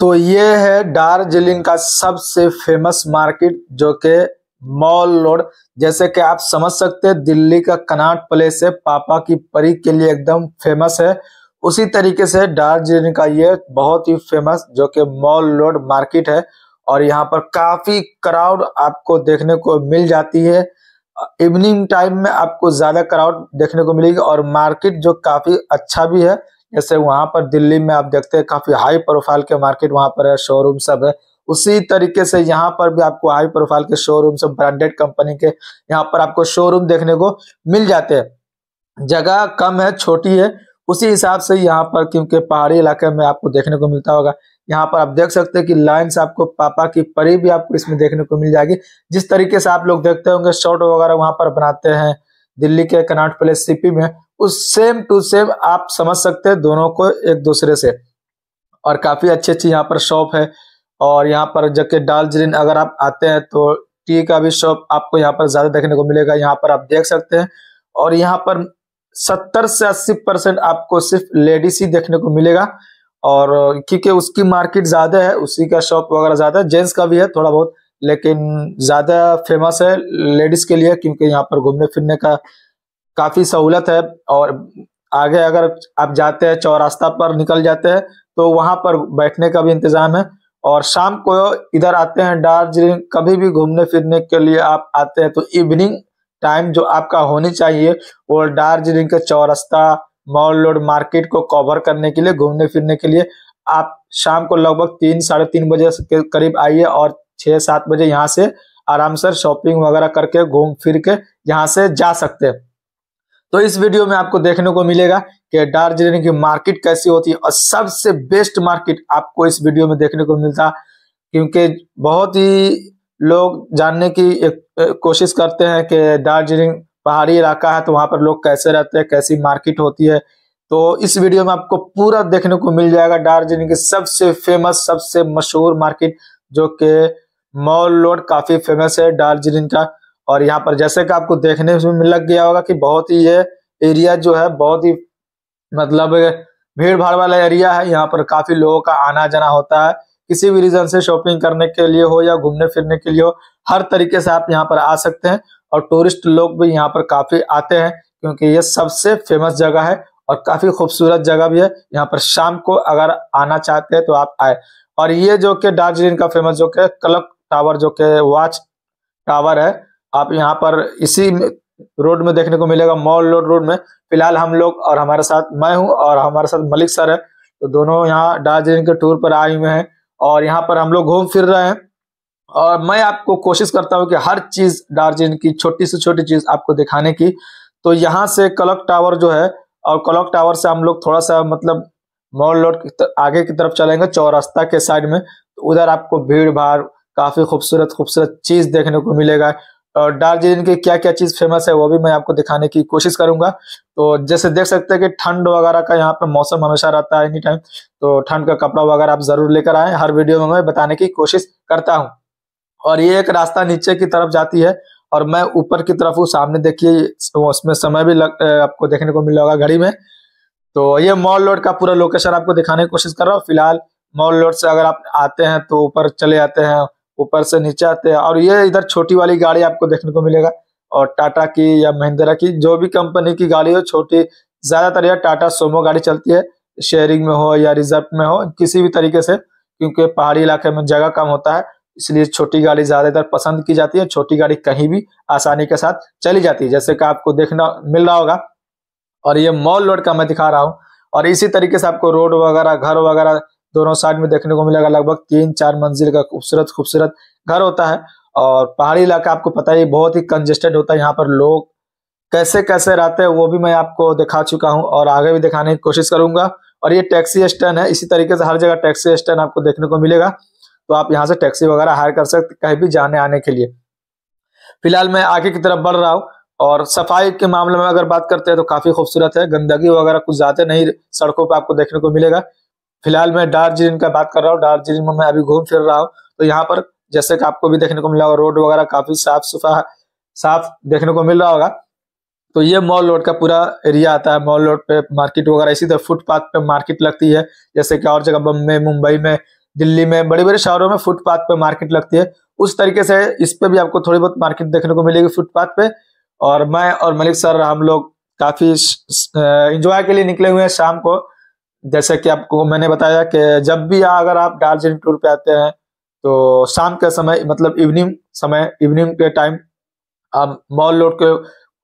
तो ये है दार्जिलिंग का सबसे फेमस मार्केट जो कि मॉल रोड जैसे कि आप समझ सकते हैं दिल्ली का कनाट प्लेस है पापा की परी के लिए एकदम फेमस है उसी तरीके से दार्जिलिंग का ये बहुत ही फेमस जो कि मॉल रोड मार्केट है और यहाँ पर काफी क्राउड आपको देखने को मिल जाती है इवनिंग टाइम में आपको ज्यादा क्राउड देखने को मिलेगी और मार्केट जो काफी अच्छा भी है जैसे वहां पर दिल्ली में आप देखते हैं काफी हाई प्रोफाइल के मार्केट वहां पर है शोरूम सब है उसी तरीके से यहाँ पर भी आपको हाई प्रोफाइल के शोरूम सब ब्रांडेड कंपनी के यहाँ पर आपको शोरूम देखने को मिल जाते हैं जगह कम है छोटी है उसी हिसाब से यहाँ पर क्योंकि पहाड़ी इलाके में आपको देखने को मिलता होगा यहाँ पर आप देख सकते हैं कि लाइन्स आपको पापा की परी भी आपको इसमें देखने को मिल जाएगी जिस तरीके से आप लोग देखते होंगे शॉर्ट वगैरह वहां पर बनाते हैं दिल्ली के कनाट प्लेस सीपी में उस सेम टू सेम आप समझ सकते हैं दोनों को एक दूसरे से और काफ़ी अच्छी अच्छी यहाँ पर शॉप है और यहाँ पर जबकि डालजरीन अगर आप आते हैं तो टी का भी शॉप आपको यहाँ पर ज़्यादा देखने को मिलेगा यहाँ पर आप देख सकते हैं और यहाँ पर सत्तर से अस्सी परसेंट आपको सिर्फ लेडीज ही देखने को मिलेगा और क्योंकि उसकी मार्केट ज़्यादा है उसी का शॉप वगैरह ज़्यादा है जेंट्स का भी है थोड़ा बहुत लेकिन ज़्यादा फेमस है लेडीज़ के लिए क्योंकि यहाँ पर घूमने फिरने का काफ़ी सहूलत है और आगे अगर आप जाते हैं चौरास्ता पर निकल जाते हैं तो वहाँ पर बैठने का भी इंतज़ाम है और शाम को इधर आते हैं दार्जिलिंग कभी भी घूमने फिरने के लिए आप आते हैं तो इवनिंग टाइम जो आपका होनी चाहिए वो दार्जिलिंग के चौरास्ता मॉल रोड मार्केट को कवर करने के लिए घूमने फिरने के लिए आप शाम को लगभग तीन साढ़े तीन बजे के करीब आइए और छः सात बजे यहाँ से आराम से शॉपिंग वगैरह करके घूम फिर के यहाँ से जा सकते हैं तो इस वीडियो में आपको देखने को मिलेगा कि दार्जिलिंग की मार्केट कैसी होती है और सबसे बेस्ट मार्केट आपको इस वीडियो में देखने को मिलता क्योंकि बहुत ही लोग जानने की एक कोशिश करते हैं कि दार्जिलिंग पहाड़ी इलाका है तो वहां पर लोग कैसे रहते हैं कैसी मार्केट होती है तो इस वीडियो में आपको पूरा देखने को मिल जाएगा दार्जिलिंग की सबसे फेमस सबसे मशहूर मार्केट जो कि मॉल रोड काफी फेमस है दार्जिलिंग का और यहाँ पर जैसे कि आपको देखने में लग गया होगा कि बहुत ही ये एरिया जो है बहुत ही मतलब भीड़ भाड़ वाला एरिया है यहाँ पर काफी लोगों का आना जाना होता है किसी भी रीजन से शॉपिंग करने के लिए हो या घूमने फिरने के लिए हो हर तरीके से आप यहाँ पर आ सकते हैं और टूरिस्ट लोग भी यहाँ पर काफी आते हैं क्योंकि ये सबसे फेमस जगह है और काफी खूबसूरत जगह भी है यहाँ पर शाम को अगर आना चाहते हैं तो आप आए और ये जो कि दार्जिलिंग का फेमस जो कि क्लक टावर जो कि वॉच टावर है आप यहाँ पर इसी रोड में देखने को मिलेगा मॉल रोड रोड में फिलहाल हम लोग और हमारे साथ मैं हूँ और हमारे साथ मलिक सर है तो दोनों यहाँ दार्जिलिंग के टूर पर आए हुए हैं और यहाँ पर हम लोग घूम फिर रहे हैं और मैं आपको कोशिश करता हूँ कि हर चीज दार्जिलिंग की छोटी से छोटी चीज आपको दिखाने की तो यहाँ से कलक टावर जो है और कलक टावर से हम लोग थोड़ा सा मतलब मॉल रोड आगे की तरफ चलेंगे चौरास्ता के साइड में तो उधर आपको भीड़ भाड़ काफी खूबसूरत खूबसूरत चीज देखने को मिलेगा और दार्जिलिंग की क्या क्या चीज़ फेमस है वो भी मैं आपको दिखाने की कोशिश करूंगा तो जैसे देख सकते हैं कि ठंड वगैरह का यहाँ पे मौसम हमेशा रहता है एनी टाइम तो ठंड का कपड़ा वगैरह आप जरूर लेकर आए हर वीडियो में मैं बताने की कोशिश करता हूँ और ये एक रास्ता नीचे की तरफ जाती है और मैं ऊपर की तरफ हूँ सामने देखिए उसमें समय भी लग, आपको देखने को मिल रहा घड़ी में तो ये मॉल रोड का पूरा लोकेशन आपको दिखाने की कोशिश कर रहा हूँ फिलहाल मॉल रोड से अगर आप आते हैं तो ऊपर चले जाते हैं ऊपर से नीचे आते हैं और ये इधर छोटी वाली गाड़ी आपको देखने को मिलेगा और टाटा की या महिंद्रा की जो भी कंपनी की गाड़ी हो छोटी ज्यादातर यह टाटा सोमो गाड़ी चलती है शेयरिंग में हो या रिजर्व में हो किसी भी तरीके से क्योंकि पहाड़ी इलाके में जगह कम होता है इसलिए छोटी गाड़ी ज्यादातर पसंद की जाती है छोटी गाड़ी कहीं भी आसानी के साथ चली जाती है जैसे कि आपको देखना मिल रहा होगा और ये मॉल रोड का मैं दिखा रहा हूँ और इसी तरीके से आपको रोड वगैरह घर वगैरह दोनों साइड में देखने को मिलेगा लगभग तीन चार मंजिल का खूबसूरत खूबसूरत घर होता है और पहाड़ी इलाका आपको पता ही बहुत ही कंजेस्टेड होता है यहाँ पर लोग कैसे कैसे रहते हैं वो भी मैं आपको दिखा चुका हूँ और आगे भी दिखाने की कोशिश करूंगा और ये टैक्सी स्टैंड है इसी तरीके से हर जगह टैक्सी स्टैंड आपको देखने को मिलेगा तो आप यहाँ से टैक्सी वगैरह हायर कर सकते कहीं भी जाने आने के लिए फिलहाल मैं आगे की तरफ बढ़ रहा हूँ और सफाई के मामले में अगर बात करते हैं तो काफी खूबसूरत है गंदगी वगैरह कुछ ज्यादा नहीं सड़कों पर आपको देखने को मिलेगा फिलहाल मैं दार्जिलिंग का बात कर रहा हूँ दार्जिलिंग में मैं अभी घूम फिर रहा हूँ तो यहाँ पर जैसे कि आपको भी देखने को मिला होगा रोड वगैरह काफी साफ सुफा साफ देखने को मिल रहा होगा तो ये मॉल रोड का पूरा एरिया आता है मॉल रोड पे मार्केट वगैरह इसी तरह फुटपाथ पे मार्केट लगती है जैसे कि और जगह बम्बे मुंबई में दिल्ली में बड़े बड़े शहरों में फुटपाथ पे मार्केट लगती है उस तरीके से इस पे भी आपको थोड़ी बहुत मार्केट देखने को मिलेगी फुटपाथ पे और मैं और मलिक सर हम लोग काफी इंजॉय के लिए निकले हुए हैं शाम को जैसे कि आपको मैंने बताया कि जब भी अगर आप दार्जिलिंग टूर पे आते हैं तो शाम के समय मतलब इवनिंग समय इवनिंग के टाइम आप मॉल रोड को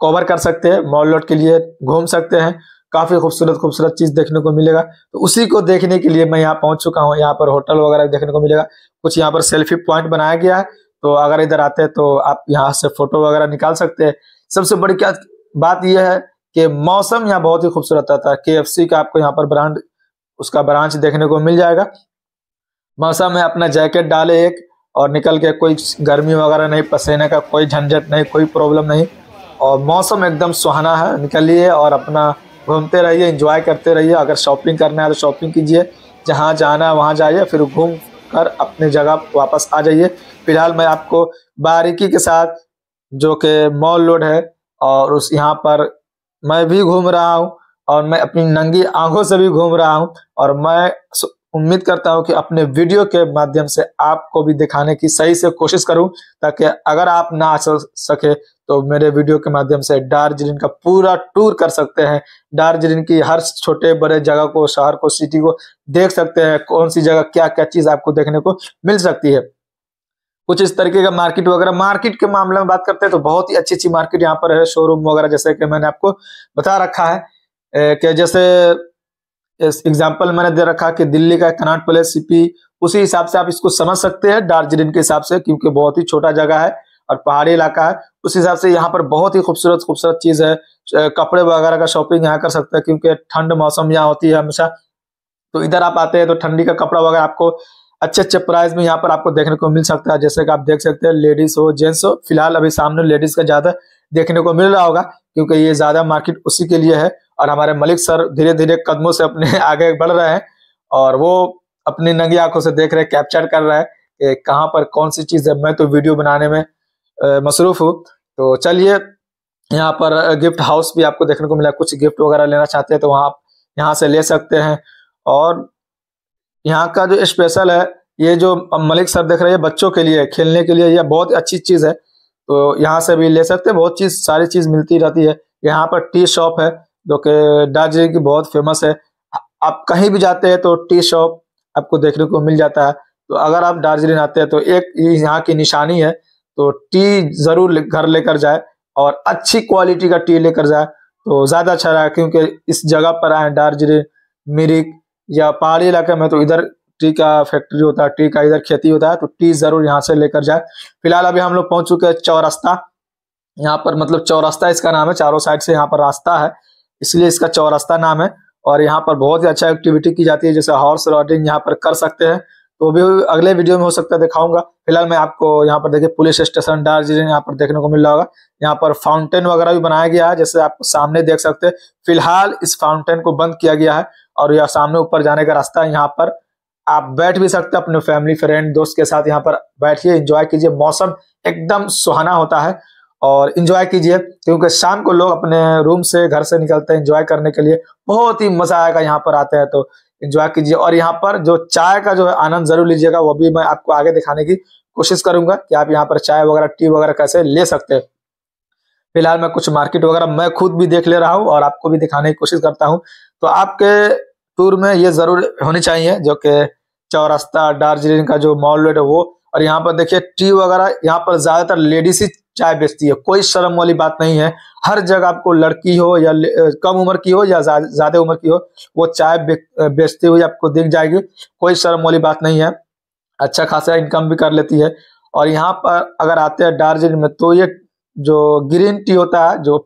कवर कर सकते हैं मॉल लोड के लिए घूम सकते हैं काफी खूबसूरत खूबसूरत चीज देखने को मिलेगा तो उसी को देखने के लिए मैं यहाँ पहुंच चुका हूँ यहाँ पर होटल वगैरह देखने को मिलेगा कुछ यहाँ पर सेल्फी पॉइंट बनाया गया है तो अगर इधर आते हैं तो आप यहाँ से फोटो वगैरह निकाल सकते हैं सबसे बड़ी क्या बात यह है कि मौसम यहाँ बहुत ही खूबसूरत रहता है के का आपको यहाँ पर ब्रांड उसका ब्रांच देखने को मिल जाएगा मौसम में अपना जैकेट डाले एक और निकल के कोई गर्मी वगैरह नहीं पसीने का कोई झंझट नहीं कोई प्रॉब्लम नहीं और मौसम एकदम सुहाना है निकलिए और अपना घूमते रहिए इंजॉय करते रहिए अगर शॉपिंग करना है तो शॉपिंग कीजिए जहाँ जाना है वहाँ जाइए फिर घूम कर अपने जगह वापस आ जाइए फिलहाल मैं आपको बारीकी के साथ जो कि मॉल रोड है और उस यहाँ पर मैं भी घूम रहा हूँ और मैं अपनी नंगी आंखों से भी घूम रहा हूँ और मैं उम्मीद करता हूँ कि अपने वीडियो के माध्यम से आपको भी दिखाने की सही से कोशिश करूँ ताकि अगर आप ना आ सके तो मेरे वीडियो के माध्यम से दार्जिलिंग का पूरा टूर कर सकते हैं दार्जिलिंग की हर छोटे बड़े जगह को शहर को सिटी को देख सकते हैं कौन सी जगह क्या क्या चीज़ आपको देखने को मिल सकती है कुछ इस तरीके का मार्केट वगैरह मार्केट के मामले में बात करते हैं तो बहुत ही अच्छी अच्छी मार्केट यहाँ पर है शोरूम वगैरह जैसे कि मैंने आपको बता रखा है कि जैसे एग्जाम्पल मैंने दे रखा कि दिल्ली का कनाट प्लेस सीपी उसी हिसाब से आप इसको समझ सकते हैं दार्जिलिंग के हिसाब से क्योंकि बहुत ही छोटा जगह है और पहाड़ी इलाका है उस हिसाब से यहाँ पर बहुत ही खूबसूरत खूबसूरत चीज है कपड़े वगैरह का शॉपिंग यहाँ कर सकते हैं क्योंकि ठंड मौसम यहाँ होती है हमेशा तो इधर आप आते हैं तो ठंडी का कपड़ा वगैरह आपको अच्छे अच्छे प्राइस में यहाँ पर आपको देखने को मिल सकता है जैसे कि आप देख सकते हैं लेडीज हो जेंट्स हो फिलहाल अभी सामने लेडीज का ज्यादा देखने को मिल रहा होगा क्योंकि ये ज्यादा मार्केट उसी के लिए है और हमारे मलिक सर धीरे धीरे कदमों से अपने आगे बढ़ रहे हैं और वो अपनी नंगी आंखों से देख रहे हैं कैप्चर कर रहा है कि कहाँ पर कौन सी चीज है मैं तो वीडियो बनाने में मसरूफ हूँ तो चलिए यहाँ पर गिफ्ट हाउस भी आपको देखने को मिला कुछ गिफ्ट वगैरह लेना चाहते हैं तो वहाँ आप यहाँ से ले सकते हैं और यहाँ का जो स्पेशल है ये जो मलिक सर देख रहे हैं बच्चों के लिए खेलने के लिए यह बहुत अच्छी चीज है तो यहाँ से भी ले सकते हैं बहुत चीज सारी चीज मिलती रहती है यहाँ पर टी शॉप है जो कि दार्जिलिंग की बहुत फेमस है आप कहीं भी जाते हैं तो टी शॉप आपको देखने को मिल जाता है तो अगर आप दार्जिलिंग आते हैं तो एक यहाँ की निशानी है तो टी जरूर घर लेकर जाए और अच्छी क्वालिटी का टी लेकर जाए तो ज्यादा अच्छा रहा क्योंकि इस जगह पर आए दार्जिलिंग मिरिक या पहाड़ी इलाके में तो इधर टी का फैक्ट्री होता है टी का इधर खेती होता है तो टी जरूर यहाँ से लेकर जाए फिलहाल अभी हम लोग पहुंच चुके हैं चौरास्ता यहाँ पर मतलब चौरास्ता इसका नाम है चारों साइड से यहाँ पर रास्ता है इसलिए इसका चौरास्ता नाम है और यहाँ पर बहुत ही अच्छा एक्टिविटी की जाती है जैसे हॉर्स राइडिंग यहाँ पर कर सकते हैं तो भी अगले वीडियो में हो सकता है दिखाऊंगा फिलहाल मैं आपको यहाँ पर देखिए पुलिस स्टेशन दार्जिलिंग यहाँ पर देखने को मिल रहा होगा यहाँ पर फाउंटेन वगैरह भी बनाया गया है जैसे आप सामने देख सकते हैं फिलहाल इस फाउंटेन को बंद किया गया है और यह सामने ऊपर जाने का रास्ता है यहाँ पर आप बैठ भी सकते हैं अपने फैमिली फ्रेंड दोस्त के साथ यहाँ पर बैठिए इंजॉय कीजिए मौसम एकदम सुहाना होता है और इंजॉय कीजिए क्योंकि शाम को लोग अपने रूम से घर से निकलते हैं इंजॉय करने के लिए बहुत ही मजा आएगा यहाँ पर आते हैं तो इंजॉय कीजिए और यहाँ पर जो चाय का जो है आनंद जरूर लीजिएगा वो भी मैं आपको आगे दिखाने की कोशिश करूंगा कि आप यहाँ पर चाय वगैरह टी वगैरह कैसे ले सकते हैं फिलहाल मैं कुछ मार्केट वगैरह मैं खुद भी देख ले रहा हूँ और आपको भी दिखाने की कोशिश करता हूँ तो आपके टूर में ये जरूर होनी चाहिए जो कि चौरास्ता दार्जिलिंग का जो मॉल है वो और यहाँ पर देखिए टी वगैरह यहाँ पर ज्यादातर लेडीज ही चाय बेचती है कोई शर्म वाली बात नहीं है हर जगह आपको लड़की हो या कम उम्र की हो या ज्यादा उम्र की हो वो चाय बेचती हुई आपको दिख जाएगी कोई शर्म वाली बात नहीं है अच्छा खासा इनकम भी कर लेती है और यहाँ पर अगर आते हैं दार्जिलिंग में तो ये जो ग्रीन टी होता है जो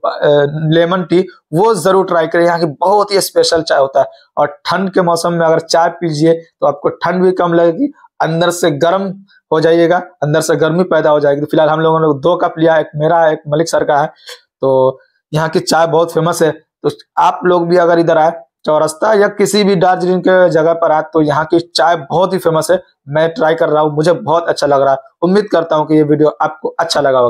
लेमन टी वो जरूर ट्राई करें यहाँ की बहुत ही स्पेशल चाय होता है और ठंड के मौसम में अगर चाय पीजिए तो आपको ठंड भी कम लगेगी अंदर से गर्म हो जाइएगा अंदर से गर्मी पैदा हो जाएगी तो फिलहाल हम लोगों ने दो कप लिया एक मेरा है एक मलिक सर का है तो यहाँ की चाय बहुत फेमस है तो आप लोग भी अगर इधर आए चौरस्ता या किसी भी दार्जिलिंग के जगह पर आए तो यहाँ की चाय बहुत ही फेमस है मैं ट्राई कर रहा हूँ मुझे बहुत अच्छा लग रहा है उम्मीद करता हूँ कि ये वीडियो आपको अच्छा लगा होगा